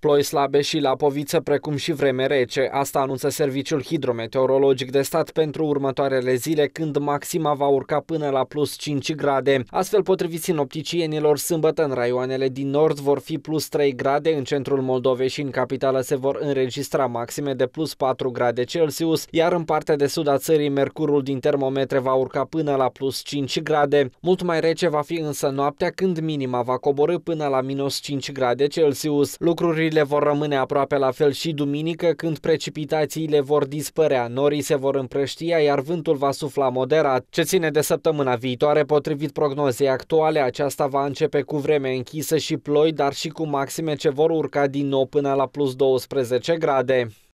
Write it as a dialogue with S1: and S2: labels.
S1: Ploi slabe și la poviță, precum și vreme rece. Asta anunță Serviciul Hidrometeorologic de Stat pentru următoarele zile, când maxima va urca până la plus 5 grade. Astfel, potrivit sinopticienilor, sâmbătă în raioanele din nord vor fi plus 3 grade, în centrul Moldovei și în capitală se vor înregistra maxime de plus 4 grade Celsius, iar în partea de sud a țării, mercurul din termometre va urca până la plus 5 grade. Mult mai rece va fi însă noaptea, când minima va coborâ până la minus 5 grade Celsius. Lucruri Temperaturile vor rămâne aproape la fel și duminică, când precipitațiile vor dispărea, norii se vor împrăștia, iar vântul va sufla moderat. Ce ține de săptămâna viitoare, potrivit prognozei actuale, aceasta va începe cu vreme închisă și ploi, dar și cu maxime ce vor urca din nou până la plus 12 grade.